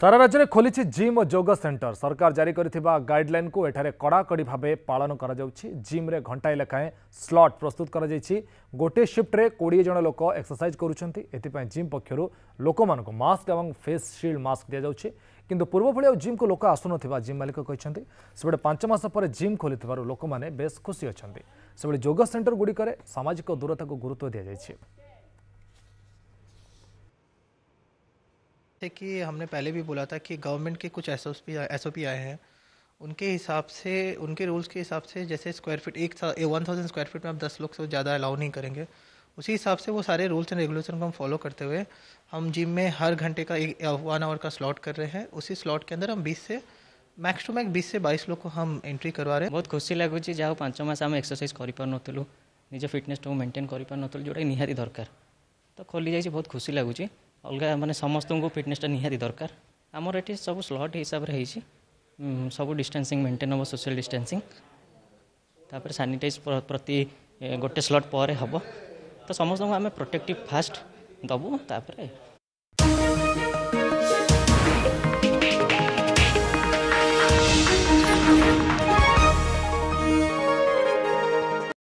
সারা রাজ্যের খোলিছে জিম ও যোগ সেন্টর সরকার জারি করে গাইডলাইন কু এখানে কড়াকড়ি ভাবে পালন করা যাচ্ছে জিম্রে ঘণ্টায় লেখায়ে স্লট প্রস্তুত করা যাইছি গোটিয়ে সিফ্টরে কোড়িয়ে জন লোক এক্সরসাইজ করছেন এথিপাই জিম পক্ষর লোক মাস্ক এবং ফেস সিল্ড মাস্ক দিয়া যাচ্ছে কিন্তু পূর্বভি আউ জিমকু লোক আসুনথিবা জিম মালিক କହିଛନ୍ତି ସେପଟେ ପାଞ୍ଚ ମାସ ପରେ ଜିମ୍ ଖୋଲିଥିବାରୁ ଲୋକମାନେ ବେଶ୍ ଖୁସି ଅଛନ୍ତି ସେଭଳି ଯୋଗ ସେଣ୍ଟରଗୁଡ଼ିକରେ ସାମାଜିକ ଦୂରତାକୁ ଗୁରୁତ୍ୱ ଦିଆଯାଇଛି जैसे कि हमने पहले भी बोला था कि गवर्नमेंट के कुछ एस एस ओ पी आए हैं उनके हिसाब से उनके रूल्स के हिसाब से जैसे स्क्वायर फीट एक वन थाउजेंड स्क्वायर फीट में आप दस लोग से ज़्यादा अलाउ नहीं करेंगे उसी हिसाब से वो सारे रूल्स एंड रेगुलेशन को हम फॉलो करते हुए हम जिम में हर घंटे का एक वन आवर का स्लॉट कर रहे हैं उसी स्लॉट के अंदर हम बीस से मैक्स टू मैक्स बीस से बाईस लोग को हम एंट्री करवा रहे हैं बहुत खुशी लगुच जहाँ पाँच मस आम एक्सरसाइज करूँ निज फिटनेस मेन्टेन करूँ जोटा निहाती दरकार तो खोली जाइए बहुत खुशी लगुच ଅଲଗା ମାନେ ସମସ୍ତଙ୍କୁ ଫିଟନେସ୍ଟା ନିହାତି ଦରକାର ଆମର ଏଠି ସବୁ ସ୍ଲଟ୍ ହିସାବରେ ହେଇଛି ସବୁ ଡିଷ୍ଟାନ୍ସିଂ ମେଣ୍ଟେନ୍ ହେବ ସୋସିଆଲ୍ ଡିଷ୍ଟାନ୍ସିଂ ତାପରେ ସାନିଟାଇଜ୍ ପ୍ରତି ଗୋଟେ ସ୍ଲଟ୍ ପରେ ହେବ ତ ସମସ୍ତଙ୍କୁ ଆମେ ପ୍ରୋଟେକ୍ଟିଭ୍ ଫାଷ୍ଟ ଦେବୁ ତାପରେ